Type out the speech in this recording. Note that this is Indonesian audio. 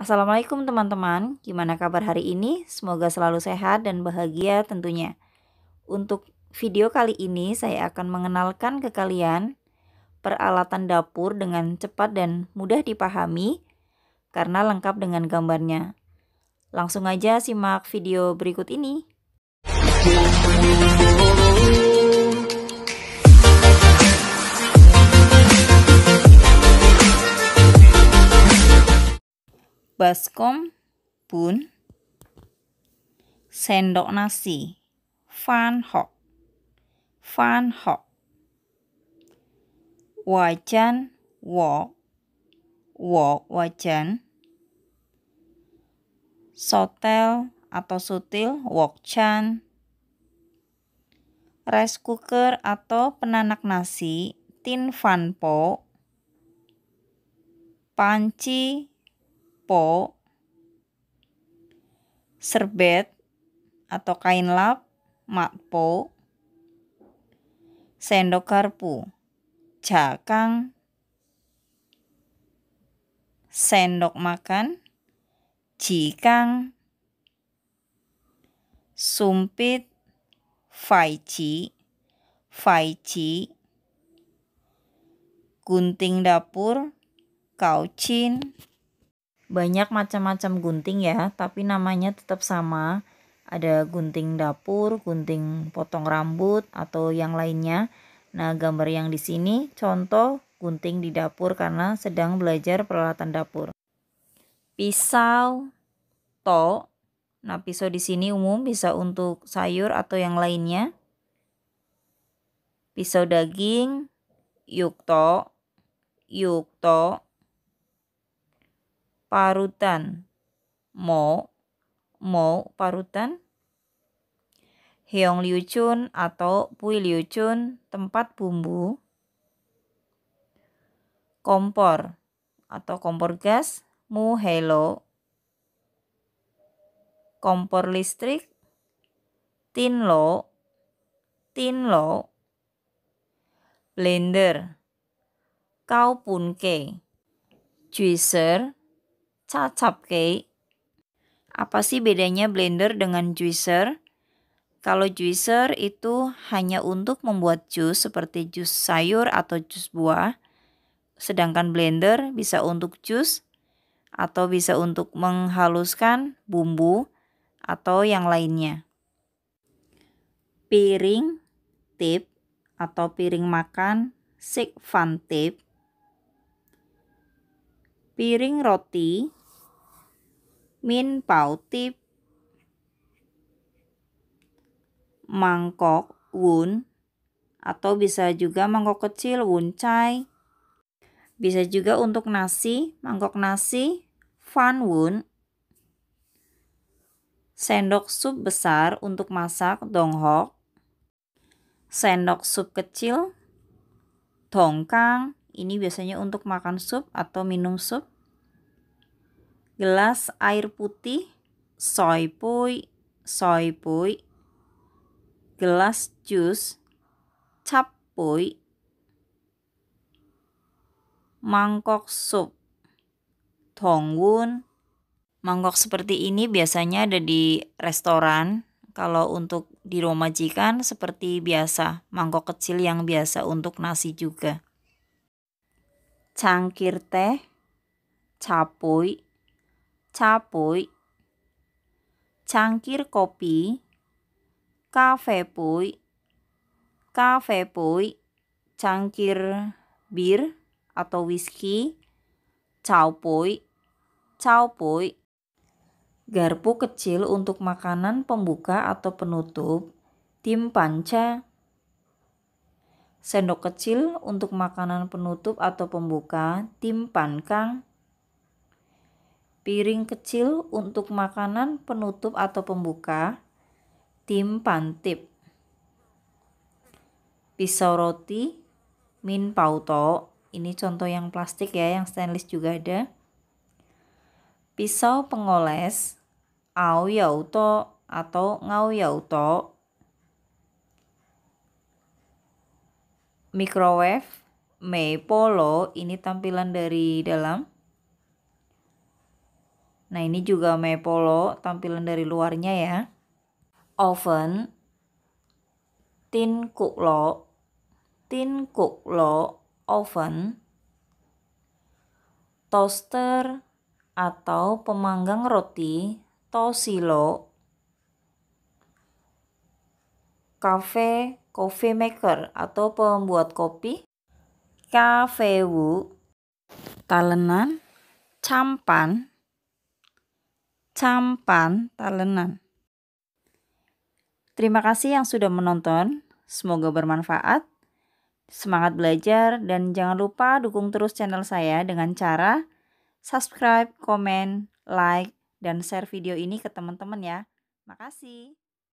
Assalamualaikum teman-teman, gimana kabar hari ini? Semoga selalu sehat dan bahagia tentunya. Untuk video kali ini saya akan mengenalkan ke kalian peralatan dapur dengan cepat dan mudah dipahami karena lengkap dengan gambarnya. Langsung aja simak video berikut ini. baskom bun sendok nasi fan hok fan hok wajan wok wok wajan sotel atau sutil wokchan rice cooker atau penanak nasi tin fan po panci po, serbet atau kain lap, makpo, sendok garpu, cakang, sendok makan, cikang, sumpit, faici, faici, gunting dapur, kaucin, banyak macam-macam gunting ya, tapi namanya tetap sama. Ada gunting dapur, gunting potong rambut atau yang lainnya. Nah, gambar yang di sini contoh gunting di dapur karena sedang belajar peralatan dapur. Pisau, to, Nah, pisau di sini umum bisa untuk sayur atau yang lainnya. Pisau daging, yuk to, yuk to parutan mo mo parutan Heong liuchun atau Pui liuchun tempat bumbu kompor atau kompor gas mu helo kompor listrik tin lo tin lo blender kau pun ke juicer cacap kei. Apa sih bedanya blender dengan juicer? Kalau juicer itu hanya untuk membuat jus seperti jus sayur atau jus buah. Sedangkan blender bisa untuk jus atau bisa untuk menghaluskan bumbu atau yang lainnya. Piring tip atau piring makan fun tip. Piring roti min pau tip mangkok wun atau bisa juga mangkok kecil wun chai bisa juga untuk nasi mangkok nasi fan wun sendok sup besar untuk masak donghok sendok sup kecil tongkang ini biasanya untuk makan sup atau minum sup gelas air putih, soy pui, soy pui, gelas jus, cap pui, mangkok sup, tongwon, Mangkok seperti ini biasanya ada di restoran. Kalau untuk di diromajikan seperti biasa, mangkok kecil yang biasa untuk nasi juga cangkir teh, capui, capui, cangkir kopi, kafe pui, kafe pui, cangkir bir atau whisky, cao pui, cao pui. Garpu kecil untuk makanan pembuka atau penutup, tim panca. Sendok kecil untuk makanan penutup atau pembuka, tim pankang piring kecil untuk makanan penutup atau pembuka, tim pantip, pisau roti, min pauto, ini contoh yang plastik ya, yang stainless juga ada, pisau pengoles, au yauto atau ngau yauto, microwave, mei polo, ini tampilan dari dalam, Nah ini juga Mepolo tampilan dari luarnya ya. Oven, tin kuklo, tin kuklo oven, toaster atau pemanggang roti, tosilo, cafe coffee maker atau pembuat kopi, wu, talenan, campan, campan talenan. Terima kasih yang sudah menonton. Semoga bermanfaat. Semangat belajar dan jangan lupa dukung terus channel saya dengan cara subscribe, komen, like, dan share video ini ke teman-teman ya. Makasih.